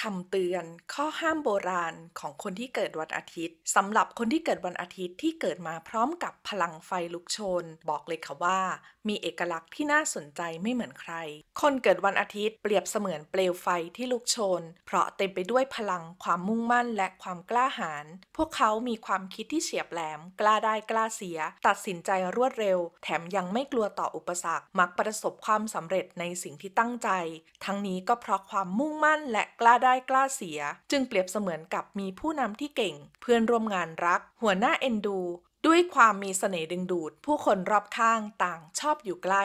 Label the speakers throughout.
Speaker 1: คำเตือน ข้อห้ามโบราณของคนที่เกิดวันอาทิตย์สำหรับคนที่เกิดวันอาทิตย์ที่เกิดมาพร้อมกับพลังไฟลุกโชน บอกเลยค่ะว่า มีเอกลักษณ์ที่น่าสนใจไม่เหมือนใคร คนเกิดวันอาทิตย์เปรียบเสมือนเปลวไฟที่ลุกโชน เพราะเต็มไปด้วยพลัง ความมุ่งมั่น และความกล้าหาญพวกเขามีความคิดที่เฉียบแหลม กล้าได้กล้าเสีย ตัดสินใจรวดเร็ว แถมยังไม่กลัวต่ออุปสรรค มักประสบความสำเร็จในสิ่งที่ตั้งใจ ทั้งนี้ก็เพราะความมุ่งมั่น และกล้าได้ได้กล้าเสียจึงเปรียบเสมือนกับมีผู้นำที่เก่ง เพื่อนร่วมงานรัก หัวหน้าเอ็นดู ด้วยความมีเสน่ห์ดึงดูดผู้คนรอบข้างต่างชอบอยู่ใกล้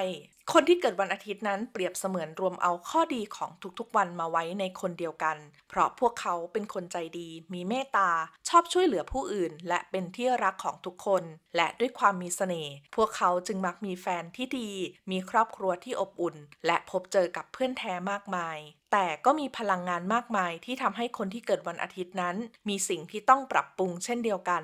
Speaker 1: คนที่เกิดวันอาทิตย์นั้นเปรียบเสมือนรวมเอาข้อดีของทุกๆวันมาไว้ในคนเดียวกัน เพราะพวกเขาเป็นคนใจดี มีเมตตาชอบช่วยเหลือผู้อื่น และเป็นที่รักของทุกคน และด้วยความมีสเสน่ห์พวกเขาจึงมักมีแฟนที่ดีมีครอบครัวที่อบอุ่น และพบเจอกับเพื่อนแท้มากมาย แต่ก็มีพลังงานมากมายที่ทำให้คนที่เกิดวันอาทิตย์นั้น มีสิ่งที่ต้องปรับปรุงเช่นเดียวกัน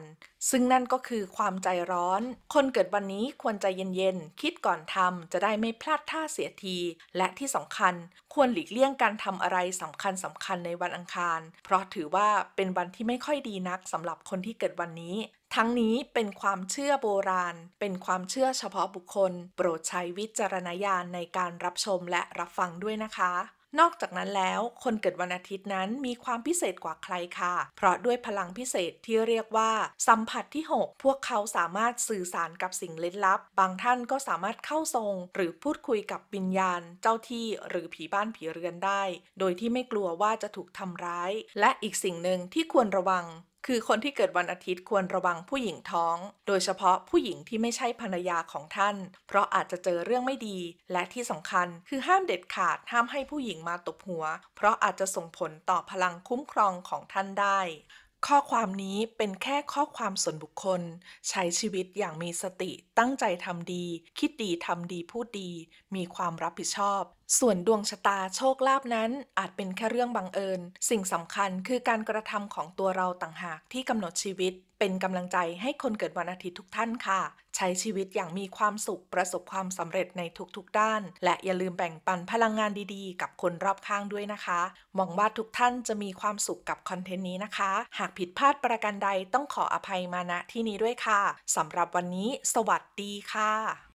Speaker 1: ซึ่งนั่นก็คือความใจร้อน คนเกิดวันนี้ควรใจเย็นๆคิดก่อนทำจะได้ไม่ไม่พลาดท่าเสียที และที่สำคัญควรหลีกเลี่ยงการทำอะไรสำคัญสำคัญในวันอังคาร เพราะถือว่าเป็นวันที่ไม่ค่อยดีนักสำหรับคนที่เกิดวันนี้ ทั้งนี้เป็นความเชื่อโบราณ เป็นความเชื่อเฉพาะบุคคล โปรดใช้วิจารณญาณในการรับชมและรับฟังด้วยนะคะนอกจากนั้นแล้ว คนเกิดวันอาทิตย์นั้นมีความพิเศษกว่าใครค่ะ เพราะด้วยพลังพิเศษที่เรียกว่า สัมผัสที่ 6 พวกเขาสามารถสื่อสารกับสิ่งลึกลับ บางท่านก็สามารถเข้าทรงหรือพูดคุยกับวิญญาณเจ้าที่หรือผีบ้านผีเรือนได้ โดยที่ไม่กลัวว่าจะถูกทำร้าย และอีกสิ่งหนึ่งที่ควรระวังคือคนที่เกิดวันอาทิตย์ควรระวังผู้หญิงท้อง โดยเฉพาะผู้หญิงที่ไม่ใช่ภรรยาของท่าน เพราะอาจจะเจอเรื่องไม่ดี และที่สำคัญคือห้ามเด็ดขาด ห้ามให้ผู้หญิงมาตบหัว เพราะอาจจะส่งผลต่อพลังคุ้มครองของท่านได้ข้อความนี้เป็นแค่ข้อความส่วนบุคคล ใช้ชีวิตอย่างมีสติ ตั้งใจทำดี คิดดีทำดีพูดดี มีความรับผิดชอบ ส่วนดวงชะตาโชคลาภนั้น อาจเป็นแค่เรื่องบังเอิญ สิ่งสำคัญคือการกระทำของตัวเราต่างหากที่กำหนดชีวิต เป็นกำลังใจให้คนเกิดวันอาทิตย์ทุกท่านค่ะใช้ชีวิตอย่างมีความสุขประสบความสำเร็จในทุกๆด้าน และอย่าลืมแบ่งปันพลังงานดีๆ กับคนรอบข้างด้วยนะคะหวังว่าทุกท่านจะมีความสุขกับคอนเทนต์นี้นะคะ หากผิดพลาดประการใดต้องขออภัยมาณที่นี้ด้วยค่ะสำหรับวันนี้ สวัสดีค่ะ